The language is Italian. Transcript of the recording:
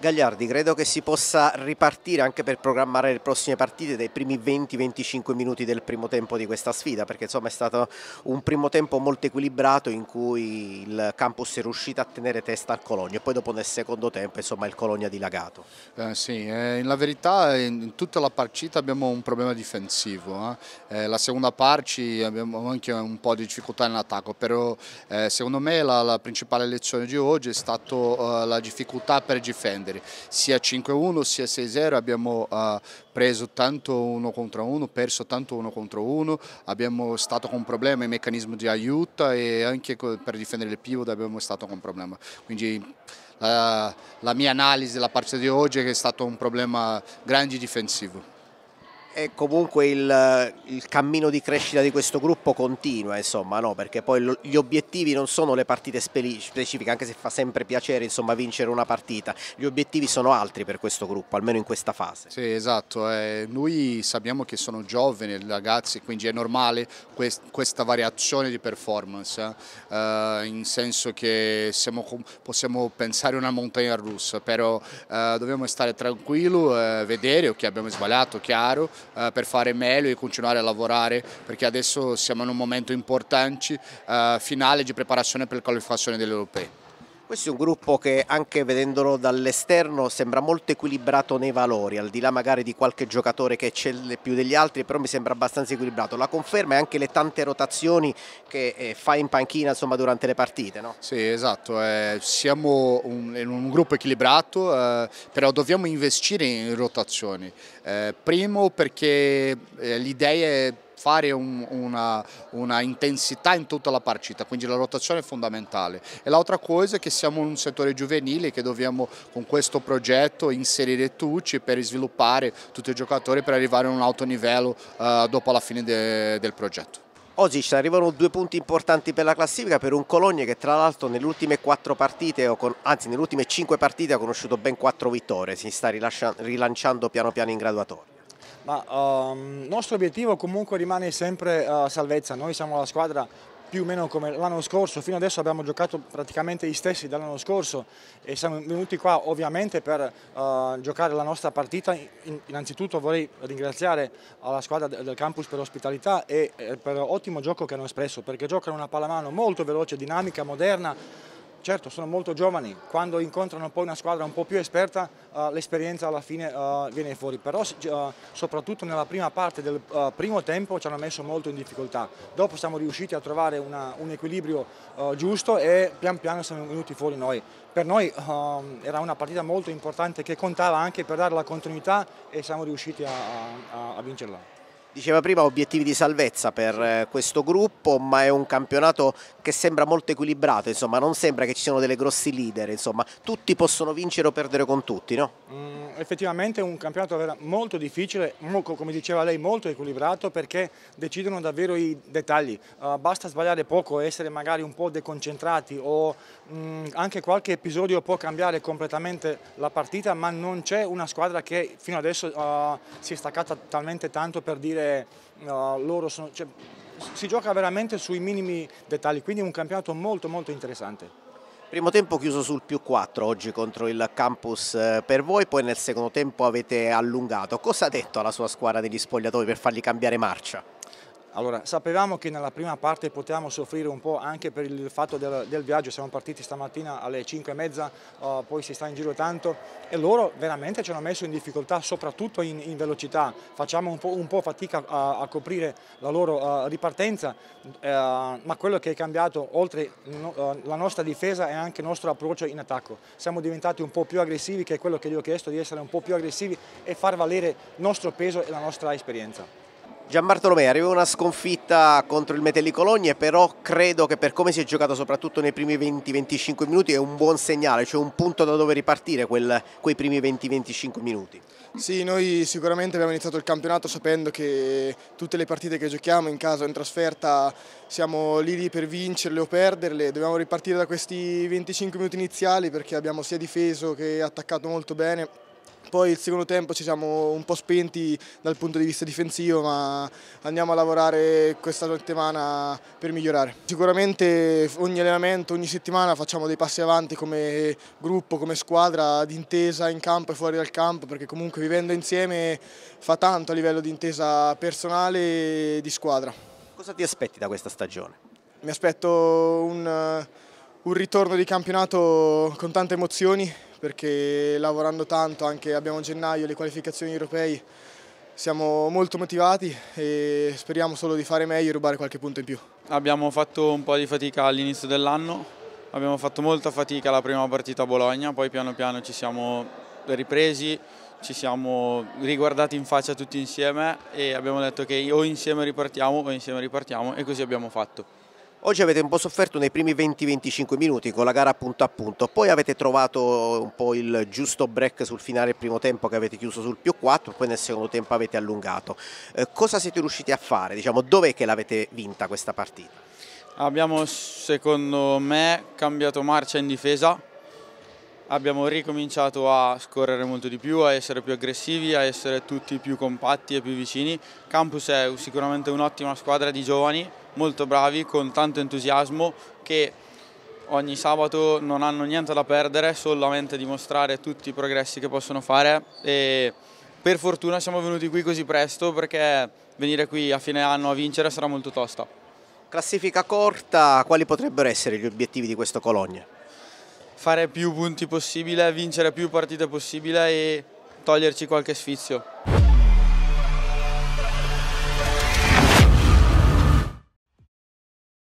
Gagliardi, credo che si possa ripartire anche per programmare le prossime partite dai primi 20-25 minuti del primo tempo di questa sfida, perché insomma è stato un primo tempo molto equilibrato in cui il Campus è riuscito a tenere testa al Cologno e poi dopo nel secondo tempo insomma il Cologno ha dilagato. Eh, sì, eh, la verità in tutta la partita abbiamo un problema difensivo, eh. eh la seconda parci abbiamo anche un po' di difficoltà in attacco, però eh, secondo me la, la, principale lezione di oggi è stata eh, la difficoltà per difendere perdere, sia 5-1 sia 6-0 abbiamo uh, preso tanto uno contro uno, perso tanto uno contro uno, abbiamo stato con problema in meccanismo di aiuto e anche per difendere il pivot abbiamo stato con problema. Quindi la, la mia analisi della partita di oggi è che è stato un problema grande difensivo. E comunque il, il, cammino di crescita di questo gruppo continua, insomma, no? perché poi lo, gli obiettivi non sono le partite specifiche, anche se fa sempre piacere insomma, vincere una partita, gli obiettivi sono altri per questo gruppo, almeno in questa fase. Sì, esatto, eh, noi sappiamo che sono giovani ragazzi, quindi è normale quest questa variazione di performance, eh, eh in senso che siamo, possiamo pensare a una montagna russa, però eh, dobbiamo stare tranquilli, eh, vedere che abbiamo sbagliato, chiaro, eh, per fare meglio e continuare a lavorare perché adesso siamo in un momento importante, eh, finale di preparazione per la qualificazione degli europei. Questo è un gruppo che anche vedendolo dall'esterno sembra molto equilibrato nei valori, al di là magari di qualche giocatore che eccelle più degli altri, però mi sembra abbastanza equilibrato. La conferma è anche le tante rotazioni che eh, fa in panchina insomma, durante le partite. No? Sì, esatto, eh, siamo un, un, gruppo equilibrato, eh, però dobbiamo investire in rotazioni. Eh, primo perché eh, l'idea è fare un, una, una, intensità in tutta la partita, quindi la rotazione è fondamentale. E l'altra cosa è che siamo in un settore giovanile che dobbiamo con questo progetto inserire tutti per sviluppare tutti i giocatori per arrivare a un alto livello uh, dopo la fine de, del progetto. Oggi ci arrivano due punti importanti per la classifica per un Cologne che tra l'altro nelle ultime quattro partite, anzi nelle ultime cinque partite ha conosciuto ben quattro vittorie, si sta rilanciando piano piano in graduatoria. Ma um, ehm, il nostro obiettivo comunque rimane sempre uh, salvezza, noi siamo la squadra più o meno come l'anno scorso, fino adesso abbiamo giocato praticamente gli stessi dell'anno scorso e siamo venuti qua ovviamente per uh, giocare la nostra partita. In, innanzitutto vorrei ringraziare la squadra del campus per l'ospitalità e, e eh, per l'ottimo gioco che hanno espresso perché giocano una pallamano molto veloce, dinamica, moderna certo sono molto giovani, quando incontrano poi una squadra un po' più esperta uh, l'esperienza alla fine uh, viene fuori, però uh, soprattutto nella prima parte del primo tempo ci hanno messo molto in difficoltà, dopo siamo riusciti a trovare una, un equilibrio giusto e pian piano siamo venuti fuori noi. Per noi ehm, era una partita molto importante che contava anche per dare la continuità e siamo riusciti a, a, a vincerla. Diceva prima obiettivi di salvezza per eh, questo gruppo, ma è un campionato che sembra molto equilibrato, insomma, non sembra che ci siano delle grossi leader, insomma, tutti possono vincere o perdere con tutti, no? Mm, effettivamente è un campionato molto difficile, come diceva lei, molto equilibrato perché decidono davvero i dettagli. Uh, basta sbagliare poco, essere magari un po' deconcentrati o mm, anche qualche episodio può cambiare completamente la partita, ma non c'è una squadra che fino adesso uh, si è staccata talmente tanto per dire dire, no, loro sono, cioè, si gioca veramente sui minimi dettagli, quindi è un campionato molto molto interessante. Primo tempo chiuso sul più 4 oggi contro il Campus eh, per voi, poi nel secondo tempo avete allungato. Cosa ha detto alla sua squadra degli spogliatoi per fargli cambiare marcia? Allora, sapevamo che nella prima parte potevamo soffrire un po' anche per il fatto del, del viaggio, siamo partiti stamattina alle 5 e mezza, uh, poi si sta in giro tanto e loro veramente ci hanno messo in difficoltà, soprattutto in, in velocità, facciamo un po', un po fatica a, a, coprire la loro uh, ripartenza, uh, ma quello che è cambiato oltre no, la nostra difesa è anche il nostro approccio in attacco, siamo diventati un po' più aggressivi, che è quello che gli ho chiesto, di essere un po' più aggressivi e far valere il nostro peso e la nostra esperienza. Gianbartolomei arriva una sconfitta contro il Metelli Cologne, però credo che per come si è giocato soprattutto nei primi 20-25 minuti è un buon segnale, cioè un punto da dove ripartire quel, quei primi 20-25 minuti. Sì, noi sicuramente abbiamo iniziato il campionato sapendo che tutte le partite che giochiamo in casa o in trasferta siamo lì, lì per vincerle o perderle, dobbiamo ripartire da questi 25 minuti iniziali perché abbiamo sia difeso che attaccato molto bene poi il secondo tempo ci siamo un po' spenti dal punto di vista difensivo, ma andiamo a lavorare questa settimana per migliorare. Sicuramente ogni allenamento, ogni settimana facciamo dei passi avanti come gruppo, come squadra, d'intesa in campo e fuori dal campo, perché comunque vivendo insieme fa tanto a livello di intesa personale e di squadra. Cosa ti aspetti da questa stagione? Mi aspetto un, un ritorno di campionato con tante emozioni, perché lavorando tanto, anche abbiamo gennaio le qualificazioni europee siamo molto motivati e speriamo solo di fare meglio e rubare qualche punto in più. Abbiamo fatto un po' di fatica all'inizio dell'anno, abbiamo fatto molta fatica la prima partita a Bologna, poi piano piano ci siamo ripresi, ci siamo riguardati in faccia tutti insieme e abbiamo detto che o insieme ripartiamo o insieme ripartiamo e così abbiamo fatto. Oggi avete un po' sofferto nei primi 20-25 minuti con la gara punto a punto, poi avete trovato un po' il giusto break sul finale del primo tempo che avete chiuso sul più 4, poi nel secondo tempo avete allungato. Eh, cosa siete riusciti a fare? Diciamo, dov'è che l'avete vinta questa partita? Abbiamo secondo me cambiato marcia in difesa abbiamo ricominciato a scorrere molto di più, a essere più aggressivi, a essere tutti più compatti e più vicini. Campus è sicuramente un'ottima squadra di giovani, molto bravi, con tanto entusiasmo che ogni sabato non hanno niente da perdere, solamente dimostrare tutti i progressi che possono fare e per fortuna siamo venuti qui così presto perché venire qui a fine anno a vincere sarà molto tosta. Classifica corta, quali potrebbero essere gli obiettivi di questo Cologne? fare più punti possibile, vincere più partite possibile e toglierci qualche sfizio.